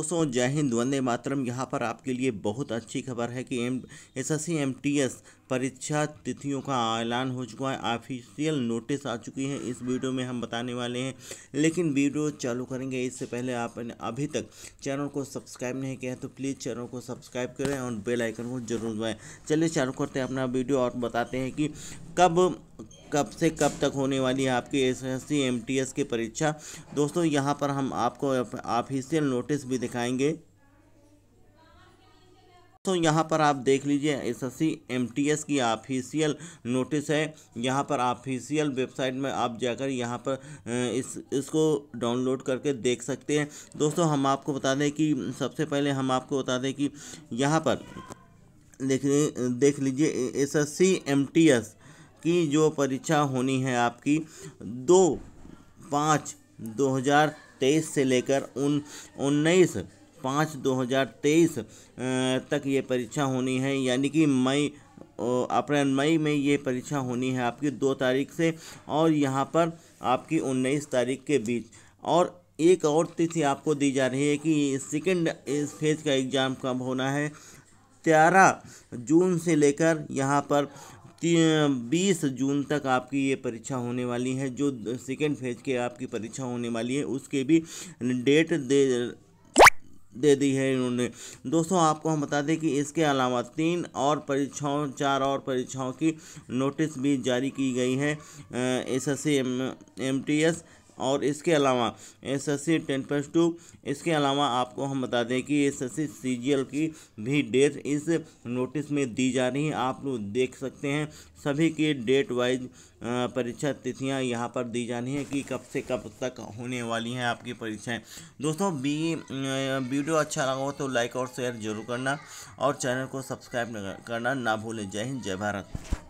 दोस्तों जय हिंद वंदे मातरम यहाँ पर आपके लिए बहुत अच्छी खबर है कि M S S C M T S परीक्षा तिथियों का ऐलान हो चुका है ऑफिशियल नोटिस आ चुकी है इस वीडियो में हम बताने वाले हैं लेकिन वीडियो चालू करेंगे इससे पहले आपने अभी तक चैनल को सब्सक्राइब नहीं किया तो प्लीज़ चैनल को सब्सक्राइब करें और बेलाइकन को जरूर दबाएँ चलिए चालू करते हैं अपना वीडियो और बताते हैं कि कब कब से कब तक होने वाली है आपकी S S C M T S की परीक्षा दोस्तों यहाँ पर हम आपको ऑफिशियल नोटिस भी दिखाएंगे दोस्तों यहाँ पर आप देख लीजिए एस एस एमटीएस की ऑफिशियल नोटिस है यहाँ पर ऑफिशियल वेबसाइट में आप जाकर यहाँ पर इस इसको डाउनलोड करके देख सकते हैं दोस्तों हम आपको बता दें कि सबसे पहले हम आपको बता दें कि यहाँ पर देख देख लीजिए S S C M T S की जो परीक्षा होनी है आपकी दो पाँच दो हज़ार तेईस से लेकर उन उन्नीस पाँच दो हज़ार तेईस तक ये परीक्षा होनी है यानी कि मई अप्रैल मई में ये परीक्षा होनी है आपकी दो तारीख से और यहाँ पर आपकी उन्नीस तारीख के बीच और एक और तिथि आपको दी जा रही है कि सेकेंड फेज का एग्ज़ाम कब होना है तेरह जून से लेकर यहाँ पर बीस जून तक आपकी ये परीक्षा होने वाली है जो सेकेंड फेज के आपकी परीक्षा होने वाली है उसके भी डेट दे दे दी है इन्होंने दोस्तों आपको हम बता दें कि इसके अलावा तीन और परीक्षाओं चार और परीक्षाओं की नोटिस भी जारी की गई है S S C M M T S और इसके अलावा S S C ten plus two इसके अलावा आपको हम बता दें कि S S C C G L की भी डेट इस नोटिस में दी जा रही है आप लोग देख सकते हैं सभी की डेट वाइज परीक्षा तिथियां यहां पर दी जानी है कि कब से कब तक होने वाली हैं आपकी परीक्षाएं दोस्तों बी वीडियो अच्छा लगा हो तो लाइक और शेयर जरूर करना और चैनल को सब्सक्राइब करना ना भूलें जय हिंद जय भारत